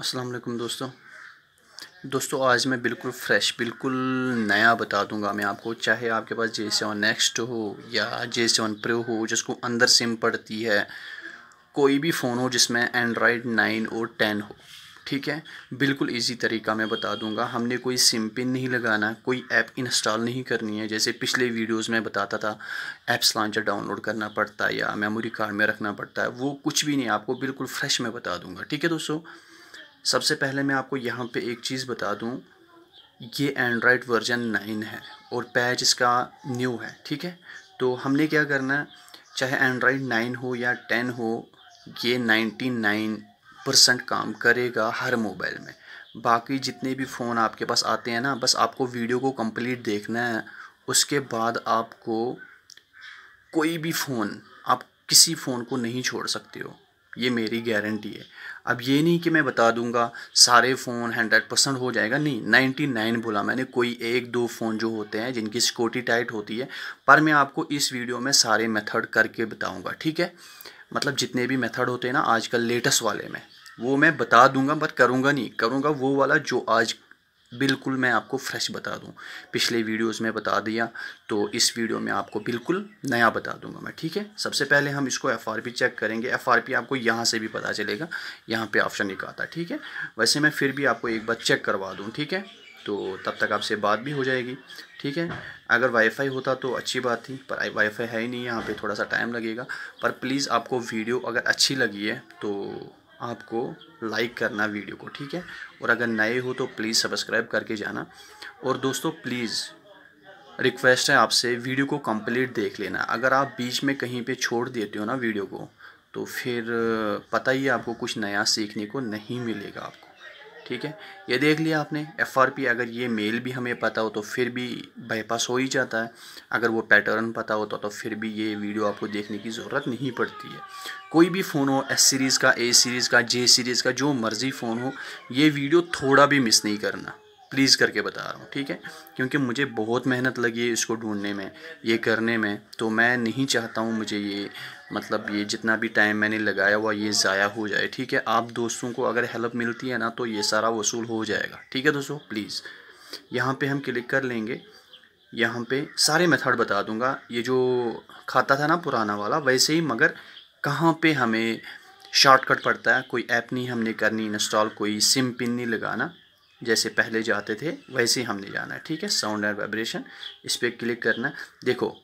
अस्सलाम वालेकुम दोस्तों दोस्तों आज मैं बिल्कुल फ्रेश बिल्कुल नया बता दूंगा मैं आपको चाहे आपके पास जे सेवन नेक्स्ट हो या जे सेवन प्रो हो जिसको अंदर सिम पड़ती है कोई भी फ़ोन हो जिसमें एंड्रॉयड नाइन और टेन हो ठीक है बिल्कुल इजी तरीका मैं बता दूंगा हमने कोई सिम पिन नहीं लगाना कोई ऐप इंस्टॉल नहीं करनी है जैसे पिछले वीडियोस में बताता था ऐप्स लॉन्चर डाउनलोड करना पड़ता है या मेमोरी कार्ड में रखना पड़ता है वो कुछ भी नहीं आपको बिल्कुल फ्रेश में बता दूंगा ठीक है दोस्तों सबसे पहले मैं आपको यहाँ पे एक चीज़ बता दूँ ये एंड्रॉयड वर्जन नाइन है और पैच इसका न्यू है ठीक है तो हमने क्या करना है चाहे एंड्रॉयड नाइन हो या टेन हो ये नाइन्टी नाइन परसेंट काम करेगा हर मोबाइल में बाकी जितने भी फ़ोन आपके पास आते हैं ना बस आपको वीडियो को कंप्लीट देखना है उसके बाद आपको कोई भी फ़ोन आप किसी फ़ोन को नहीं छोड़ सकते हो ये मेरी गारंटी है अब ये नहीं कि मैं बता दूंगा सारे फ़ोन हंड्रेड परसेंट हो जाएगा नहीं नाइन्टी नाइन बोला मैंने कोई एक दो फ़ोन जो होते हैं जिनकी सिक्योरिटी टाइट होती है पर मैं आपको इस वीडियो में सारे मेथड करके बताऊंगा ठीक है मतलब जितने भी मेथड होते हैं ना आजकल लेटेस्ट वाले में वो मैं बता दूंगा पर करूँगा नहीं करूँगा वो वाला जो आज बिल्कुल मैं आपको फ्रेश बता दूँ पिछले वीडियोस में बता दिया तो इस वीडियो में आपको बिल्कुल नया बता दूंगा मैं ठीक है सबसे पहले हम इसको एफ चेक करेंगे एफ आपको यहाँ से भी पता चलेगा यहाँ पर ऑप्शन निकालता ठीक है वैसे मैं फिर भी आपको एक बार चेक करवा दूँ ठीक है तो तब तक आपसे बात भी हो जाएगी ठीक है अगर वाईफाई होता तो अच्छी बात थी पर वाईफाई है ही नहीं यहाँ पे थोड़ा सा टाइम लगेगा पर प्लीज़ आपको वीडियो अगर अच्छी लगी है तो आपको लाइक करना वीडियो को ठीक है और अगर नए हो तो प्लीज़ सब्सक्राइब करके जाना और दोस्तों प्लीज़ रिक्वेस्ट है आपसे वीडियो को कंप्लीट देख लेना अगर आप बीच में कहीं पे छोड़ देते हो ना वीडियो को तो फिर पता ही आपको कुछ नया सीखने को नहीं मिलेगा आपको ठीक है ये देख लिया आपने एफ आर पी अगर ये मेल भी हमें पता हो तो फिर भी बाईपास हो ही जाता है अगर वो पैटर्न पता होता तो फिर भी ये वीडियो आपको देखने की ज़रूरत नहीं पड़ती है कोई भी फ़ोन हो एस सीरीज़ का ए सीरीज़ का जे सीरीज़ का जो मर्ज़ी फ़ोन हो ये वीडियो थोड़ा भी मिस नहीं करना प्लीज़ करके बता रहा हूँ ठीक है क्योंकि मुझे बहुत मेहनत लगी है इसको ढूंढने में ये करने में तो मैं नहीं चाहता हूँ मुझे ये मतलब ये जितना भी टाइम मैंने लगाया हुआ ये ज़ाया हो जाए ठीक है आप दोस्तों को अगर हेल्प मिलती है ना तो ये सारा वसूल हो जाएगा ठीक है दोस्तों प्लीज़ यहाँ पे हम क्लिक कर लेंगे यहाँ पे सारे मेथड बता दूंगा ये जो खाता था ना पुराना वाला वैसे ही मगर कहाँ पे हमें शॉर्टकट पड़ता है कोई ऐप नहीं हमने करनी इंस्टॉल कोई सिम पिन नहीं लगाना जैसे पहले जाते थे वैसे ही हमने जाना है ठीक है साउंड एंड वाइब्रेशन इस पर क्लिक करना है देखो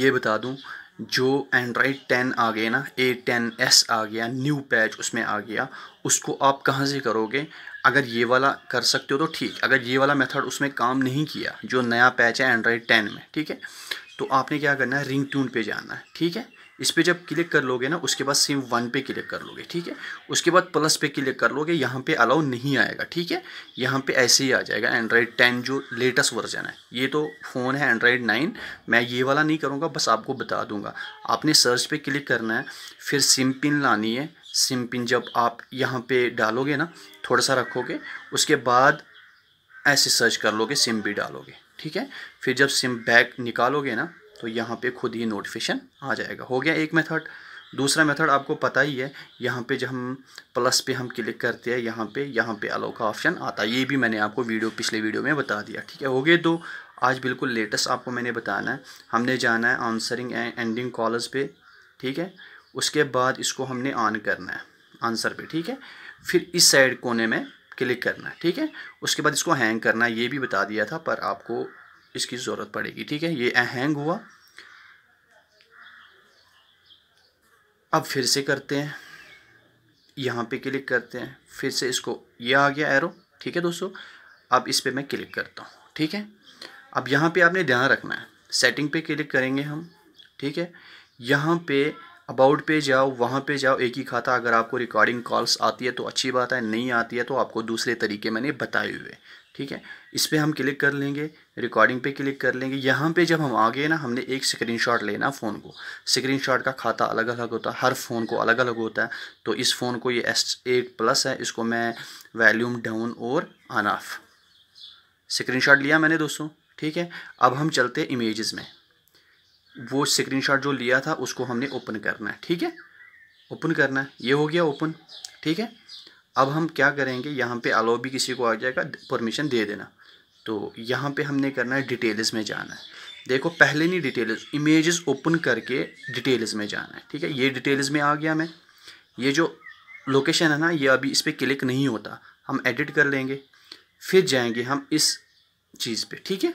ये बता दूँ जो एंड्राइड टेन आ गए ना ए टेन एस आ गया न्यू पैच उसमें आ गया उसको आप कहाँ से करोगे अगर ये वाला कर सकते हो तो ठीक अगर ये वाला मेथड उसमें काम नहीं किया जो नया पैच है एंड्राइड टेन में ठीक है तो आपने क्या करना है रिंग ट्यून पे जाना है ठीक है इस पर जब क्लिक कर लोगे ना उसके बाद सिम वन पे क्लिक कर लोगे ठीक है उसके बाद प्लस पे क्लिक कर लोगे यहाँ पे अलाउ नहीं आएगा ठीक है यहाँ पे ऐसे ही आ जाएगा एंड्रॉयड टेन जो लेटेस्ट वर्जन है ये तो फ़ोन है एंड्रॉयड नाइन मैं ये वाला नहीं करूँगा बस आपको बता दूँगा आपने सर्च पर क्लिक करना है फिर सिम पिन लानी है सिम पिन जब आप यहाँ पर डालोगे ना थोड़ा सा रखोगे उसके बाद ऐसे सर्च कर लोगे सिम भी डालोगे ठीक है फिर जब सिम बैग निकालोगे ना तो यहाँ पे खुद ही नोटिफिकेशन आ जाएगा हो गया एक मेथड दूसरा मेथड आपको पता ही है यहाँ पे जब हम प्लस पे हम क्लिक करते हैं यहाँ पे यहाँ पे अलो का ऑप्शन आता है ये भी मैंने आपको वीडियो पिछले वीडियो में बता दिया ठीक है हो गए दो आज बिल्कुल लेटेस्ट आपको मैंने बताना है हमने जाना है आंसरिंग एंड एंडिंग कॉलर्स पे ठीक है उसके बाद इसको हमने ऑन करना है आंसर पर ठीक है फिर इस साइड कोने में क्लिक करना है ठीक है उसके बाद इसको हैंग करना है ये भी बता दिया था पर आपको इसकी ज़रूरत पड़ेगी ठीक है ये अहंग हुआ अब फिर से करते हैं यहाँ पे क्लिक करते हैं फिर से इसको ये आ गया एरो ठीक है दोस्तों अब इस पर मैं क्लिक करता हूँ ठीक है अब यहाँ पे आपने ध्यान रखना है सेटिंग पे क्लिक करेंगे हम ठीक है यहाँ पे अबाउट पे जाओ वहाँ पे जाओ एक ही खाता अगर आपको रिकॉर्डिंग कॉल्स आती है तो अच्छी बात है नहीं आती है तो आपको दूसरे तरीके मैंने बताए हुए ठीक है इस पर हम क्लिक कर लेंगे रिकॉर्डिंग पे क्लिक कर लेंगे यहाँ पे जब हम आ गए ना हमने एक स्क्रीनशॉट लेना फ़ोन को स्क्रीनशॉट का खाता अलग अलग होता है हर फ़ोन को अलग अलग होता है तो इस फ़ोन को ये एस एट प्लस है इसको मैं वैल्यूम डाउन और अनाफ शॉट लिया मैंने दोस्तों ठीक है अब हम चलते इमेज़ में वो शॉट जो लिया था उसको हमने ओपन करना है ठीक है ओपन करना है ये हो गया ओपन ठीक है अब हम क्या करेंगे यहाँ पे अलाउ भी किसी को आ जाएगा परमिशन दे देना तो यहाँ पे हमने करना है डिटेल्स में जाना है देखो पहले नहीं डिटेल्स इमेजेस ओपन करके डिटेल्स में जाना है ठीक है ये डिटेल्स में आ गया मैं ये जो लोकेशन है ना ये अभी इस पर क्लिक नहीं होता हम एडिट कर लेंगे फिर जाएंगे हम इस चीज़ पे ठीक है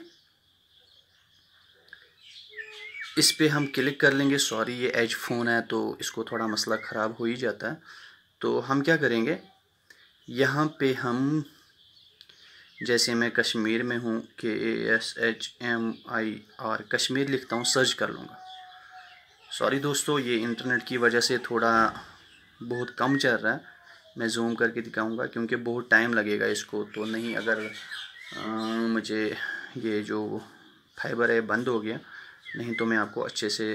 इस पर हम क्लिक कर लेंगे सॉरी ये एज फ़ोन है तो इसको थोड़ा मसला ख़राब हो ही जाता है तो हम क्या करेंगे यहाँ पे हम जैसे मैं कश्मीर में हूँ K A S H M I R Kashmir लिखता हूँ सर्च कर लूँगा सॉरी दोस्तों ये इंटरनेट की वजह से थोड़ा बहुत कम चल रहा है मैं जूम करके दिखाऊंगा क्योंकि बहुत टाइम लगेगा इसको तो नहीं अगर आ, मुझे ये जो फाइबर है बंद हो गया नहीं तो मैं आपको अच्छे से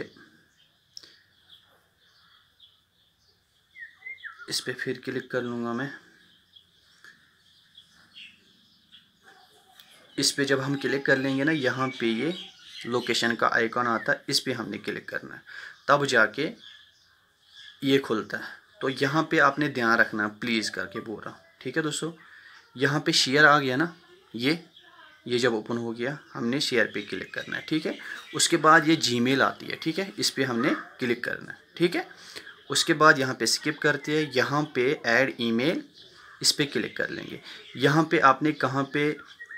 इस पर फिर क्लिक कर लूँगा मैं इस पर जब हम क्लिक कर लेंगे ना यहाँ पे ये लोकेशन का आइकॉन आता है इस पर हमने क्लिक करना है तब जाके ये खुलता है तो यहाँ पे आपने ध्यान रखना प्लीज़ करके बोल रहा हूँ ठीक है दोस्तों यहाँ पे शेयर आ गया ना ये ये जब ओपन हो गया हमने शेयर पे क्लिक करना है ठीक है उसके बाद ये जी आती है ठीक है इस पर हमने क्लिक करना है ठीक है उसके बाद यहाँ पर स्किप करते हैं यहाँ पर एड ई इस पर क्लिक कर लेंगे यहाँ पे आपने कहाँ पे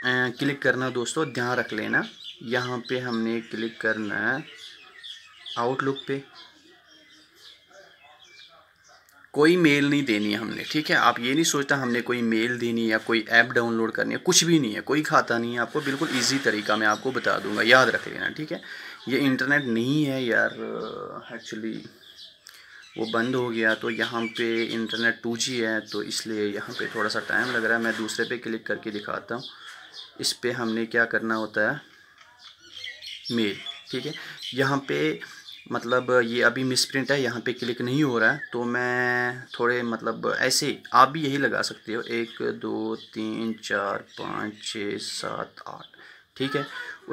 क्लिक करना दोस्तों ध्यान रख लेना यहाँ पे हमने क्लिक करना है आउटलुक पे कोई मेल नहीं देनी है हमने ठीक है आप ये नहीं सोचता हमने कोई मेल देनी या कोई ऐप डाउनलोड करनी है कुछ भी नहीं है कोई खाता नहीं है आपको बिल्कुल इजी तरीका मैं आपको बता दूंगा याद रख लेना ठीक है ये इंटरनेट नहीं है यार एक्चुअली वो बंद हो गया तो यहाँ पे इंटरनेट टू है तो इसलिए यहाँ पर थोड़ा सा टाइम लग रहा है मैं दूसरे पर क्लिक करके दिखाता हूँ इस पर हमने क्या करना होता है मेल ठीक है यहाँ पे मतलब ये अभी मिसप्रिंट है यहाँ पे क्लिक नहीं हो रहा है तो मैं थोड़े मतलब ऐसे आप भी यही लगा सकते हो एक दो तीन चार पाँच छः सात आठ ठीक है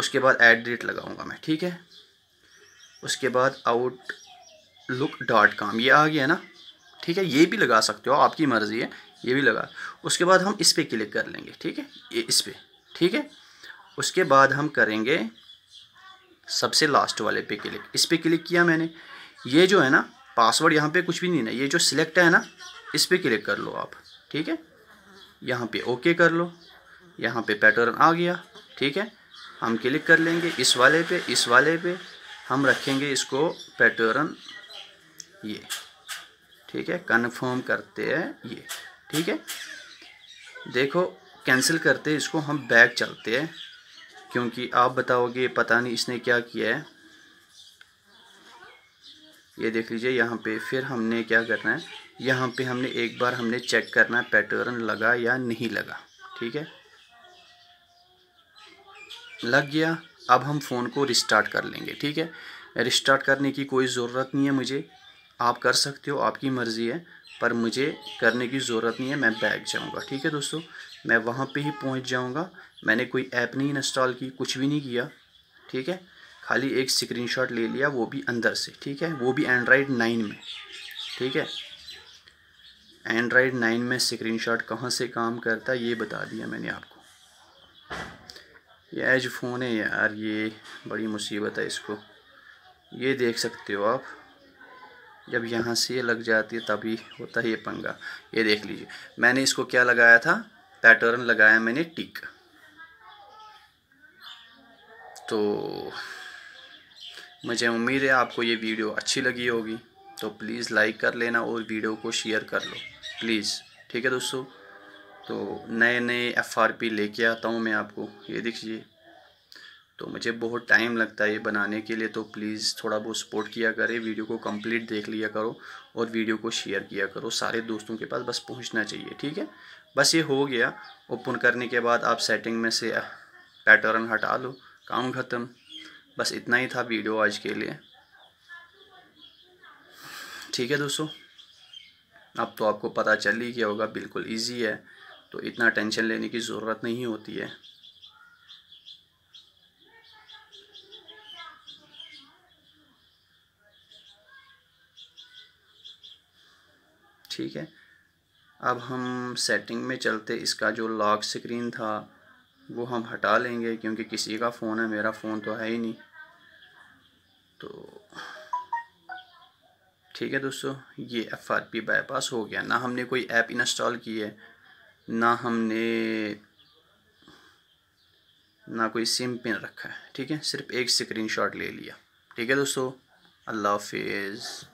उसके बाद एट रेट लगाऊंगा मैं ठीक है उसके बाद आउट लुक डॉट काम ये आ गया ना ठीक है ये भी लगा सकते हो आपकी मर्ज़ी है ये भी लगा उसके बाद हम इस पर क्लिक कर लेंगे ठीक है ये इस पर ठीक है उसके बाद हम करेंगे सबसे लास्ट वाले पे क्लिक इस पर क्लिक किया मैंने ये जो है ना पासवर्ड यहाँ पे कुछ भी नहीं ना ये जो सिलेक्ट है ना इस पर क्लिक कर लो आप ठीक है यहाँ पे ओके कर लो यहाँ पे पैटर्न आ गया ठीक है हम क्लिक कर लेंगे इस वाले पे इस वाले पे हम रखेंगे इसको पैटर्न ये ठीक है कन्फर्म करते हैं ये ठीक है देखो कैंसिल करते इसको हम बैक चलते हैं क्योंकि आप बताओगे पता नहीं इसने क्या किया है ये देख लीजिए यहाँ पे फिर हमने क्या करना है यहाँ पे हमने एक बार हमने चेक करना है पैटर्न लगा या नहीं लगा ठीक है लग गया अब हम फ़ोन को रिस्टार्ट कर लेंगे ठीक है रिस्टार्ट करने की कोई ज़रूरत नहीं है मुझे आप कर सकते हो आपकी मर्ज़ी है पर मुझे करने की ज़रूरत नहीं है मैं बैग जाऊँगा ठीक है दोस्तों मैं वहाँ पर ही पहुँच जाऊँगा मैंने कोई ऐप नहीं इंस्टॉल की कुछ भी नहीं किया ठीक है खाली एक शॉट ले लिया वो भी अंदर से ठीक है वो भी एंड्राइड नाइन में ठीक है एंड्राइड नाइन में स्क्रीनशॉट कहाँ से काम करता है ये बता दिया मैंने आपको ये एज फ़ोन है यार ये बड़ी मुसीबत है इसको ये देख सकते हो आप जब यहाँ से ये लग जाती है तभी होता है ये पंगा ये देख लीजिए मैंने इसको क्या लगाया था पैटर्न लगाया मैंने टिक तो मुझे उम्मीद है आपको ये वीडियो अच्छी लगी होगी तो प्लीज़ लाइक कर लेना और वीडियो को शेयर कर लो प्लीज़ ठीक है दोस्तों तो नए नए एफ आर पी लेके आता हूँ मैं आपको ये देखिए तो मुझे बहुत टाइम लगता है ये बनाने के लिए तो प्लीज़ थोड़ा बहुत सपोर्ट किया करें वीडियो को कंप्लीट देख लिया करो और वीडियो को शेयर किया करो सारे दोस्तों के पास बस पहुंचना चाहिए ठीक है बस ये हो गया ओपन करने के बाद आप सेटिंग में से पैटर्न हटा लो काम ख़त्म बस इतना ही था वीडियो आज के लिए ठीक है दोस्तों अब तो आपको पता चल ही गया होगा बिल्कुल ईजी है तो इतना टेंशन लेने की ज़रूरत नहीं होती है ठीक है अब हम सेटिंग में चलते इसका जो लॉक स्क्रीन था वो हम हटा लेंगे क्योंकि किसी का फ़ोन है मेरा फ़ोन तो है ही नहीं तो ठीक है दोस्तों ये एफ आर पी बाईपास हो गया ना हमने कोई ऐप इंस्टॉल की है ना हमने ना कोई सिम पिन रखा है ठीक है सिर्फ एक स्क्रीनशॉट ले लिया ठीक है दोस्तों अल्लाह हाफिज़